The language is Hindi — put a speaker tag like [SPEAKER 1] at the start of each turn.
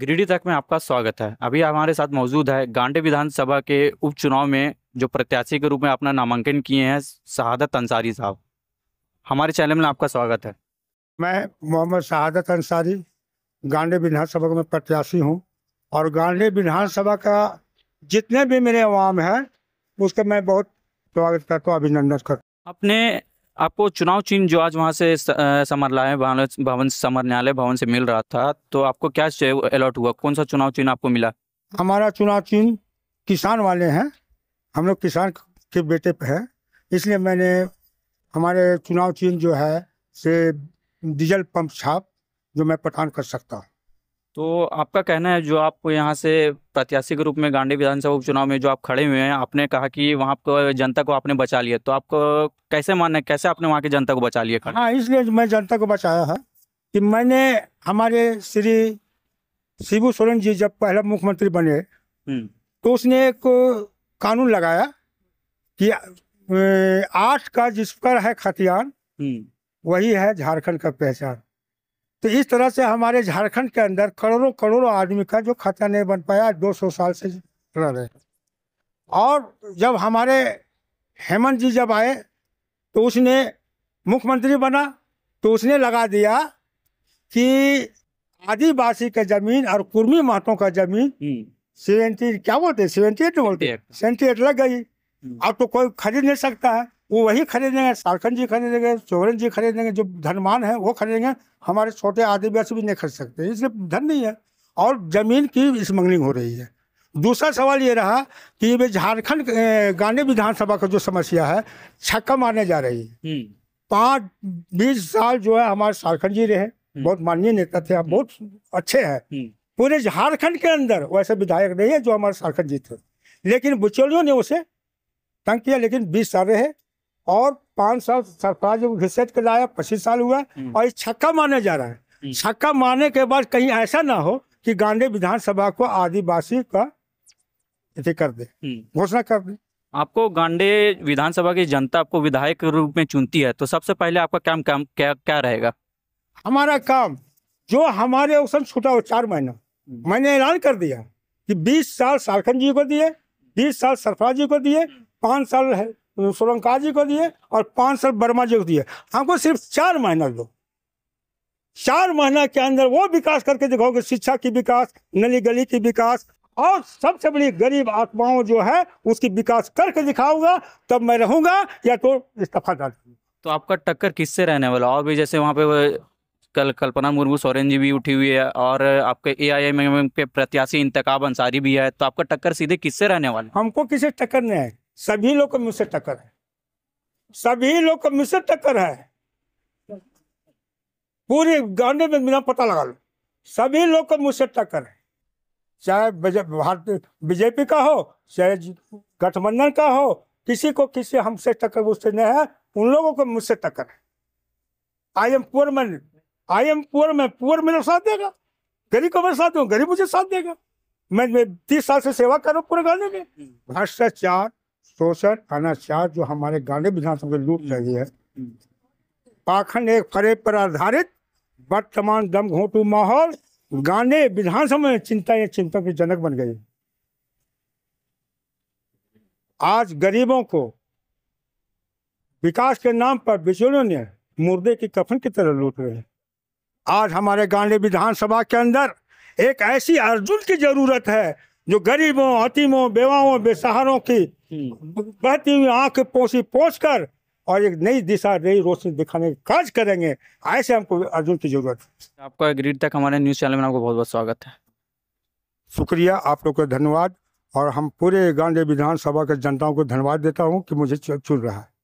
[SPEAKER 1] गिरिडीह तक में आपका स्वागत है अभी हमारे साथ मौजूद है गांडे विधानसभा के उपचुनाव में जो प्रत्याशी के रूप में अपना नामांकन किए हैं शहादत अंसारी साहब हमारे चैनल में आपका स्वागत है
[SPEAKER 2] मैं मोहम्मद शहादत अंसारी गांडे विधानसभा में प्रत्याशी हूं और गांडे विधानसभा का जितने भी मेरे अवाम हैं उसका मैं बहुत स्वागत करता हूँ अभिनंदन करता
[SPEAKER 1] अपने आपको चुनाव चिन्ह जो आज वहाँ से लाए भवन समर न्यायालय भवन से मिल रहा था तो आपको क्या अलॉट हुआ कौन सा चुनाव चिन्ह आपको मिला
[SPEAKER 2] हमारा चुनाव चिन्ह किसान वाले हैं हम लोग किसान के बेटे पे है इसलिए मैंने हमारे चुनाव चिन्ह जो है से डीजल पंप छाप जो मैं पठान कर सकता हूँ
[SPEAKER 1] तो आपका कहना है जो आप यहाँ से प्रत्याशी के रूप में गांडी विधानसभा उपचुनाव में जो आप खड़े हुए हैं आपने कहा कि वहाँ जनता को आपने बचा लिया तो आपको कैसे मानना कैसे आपने वहाँ की जनता को बचा लिया
[SPEAKER 2] हाँ इसलिए मैं जनता को बचाया है कि मैंने हमारे श्री शिबू सोरेन जी जब पहला मुख्यमंत्री बने हम्म। तो उसने एक कानून लगाया कि आठ का जिस पर है खतियान हम्म। वही है झारखंड का पहचान तो इस तरह से हमारे झारखंड के अंदर करोड़ों करोड़ों आदमी का जो खाता नहीं बन पाया दो सौ साल से रह रहे और जब हमारे हेमंत जी जब आए तो उसने मुख्यमंत्री बना तो उसने लगा दिया कि आदिवासी का जमीन और कुर्मी माटों का जमीन हम्म। सेवेंटी क्या बोलते सेवेंटी एट बोलते सेवेंटी एट लग गई हम्म। अब तो कोई खरीद नहीं सकता है वो वही खरीदेंगे सारखंड जी खरीदेंगे चोरन जी खरीदेंगे जो धनवान है वो खरीदेंगे हमारे छोटे आदिवासी भी नहीं खरीद सकते इसलिए धन नहीं है और ज़मीन की स्मगलिंग हो रही है दूसरा सवाल ये रहा कि ये झारखंड गांधी विधानसभा का जो समस्या है छक्का मारने जा रही है हम्म। पाँच बीस साल जो है हमारे झारखंड जी रहे हम्म। बहुत माननीय नेता थे आप हम्म। बहुत अच्छे हैं पूरे झारखंड के अंदर वैसे विधायक नहीं है जो हमारे झारखंड जी थे लेकिन बुचौलियों ने उसे तंग किया लेकिन बीस साल रहे और पांच साल सरफराज रिसर्च के लाया पच्चीस साल हुआ हम्म। और छक्का माने जा रहा है हम्म। छक्का माने के बाद कहीं ऐसा ना हो कि गांधी विधानसभा को आदिवासी का कर दे हम्म। घोषणा कर दे
[SPEAKER 1] आपको गांडे विधानसभा की जनता आपको विधायक के रूप में चुनती है तो सबसे पहले आपका काम काम क्या क्या रहेगा
[SPEAKER 2] हमारा काम जो हमारे ऑप्शन छूटा हो चार महीना मैंने ऐलान कर दिया कि 20 साल सालखंड जी को दिए 20 साल सरफराज जी को दिए पाँच साल सोलंका जी को दिए और पाँच साल वर्मा जी को दिए हमको सिर्फ चार महीना दो चार महीना के अंदर वो विकास करके दिखाओगे शिक्षा की विकास नली गली की विकास और सबसे बड़ी गरीब आत्माओं जो है उसकी विकास करके दिखाऊंगा तब मैं रहूंगा या तो इस्तीफा डाल
[SPEAKER 1] तो आपका टक्कर किससे रहने वाला और भी जैसे वहाँ पे कल कल्पना मुर्मू सोरेन जी भी उठी हुई है और आपके ए आई एम एम के प्रत्याशी इंतकाब अंसारी भी है तो आपका टक्कर सीधे किससे रहने वाला हमको किसे टक्कर नहीं है
[SPEAKER 2] सभी लोग को मुझसे टक्कर है सभी लोग को मुझसे टक्कर है पूरे गांडे में बिना पता लगा लो सभी लोग को मुझसे टक्कर है चाहे भारत बीजेपी का हो चाहे गठबंधन का हो किसी को किसी हमसे टक्कर उससे नहीं है उन लोगों को मुझसे टक्कर है I am poor man I am poor man poor मेरा साथ देगा गरीब को मैं साथ दूंगा गरीब मुझे साथ देगा मैं तीस साल से सेवा कर रहा हूँ पूरे गांधी में हम्म। भ्रष्टाचार शोषण तो अनाचार जो हमारे गांधी विधानसभा में लूट रही है पाखंड एक फरेब पर आधारित वर्तमान दम घोटू माहौल गांधी विधानसभा में चिंता या चिंता के जनक बन गई आज गरीबों को विकास के नाम पर बिचौलियों ने मुर्दे की कफन की तरह लूट रहे हैं आज हमारे गांधी विधानसभा के अंदर एक ऐसी अर्जुन की जरूरत है जो गरीबों अतिमों बेवाओं बेसहारों की हम्म। बहती हुई आंख पोसी पोस कर और एक नई दिशा नई रोशनी दिखाने का कार्य करेंगे ऐसे हमको अर्जुन की जरूरत है
[SPEAKER 1] आपका ग्रीड तक हमारे न्यूज़ चैनल में आपको बहुत बहुत स्वागत है
[SPEAKER 2] शुक्रिया आप लोग का धन्यवाद और हम पूरे गांधी विधानसभा के जनताओं को धन्यवाद देता हूँ कि मुझे चुन रहा है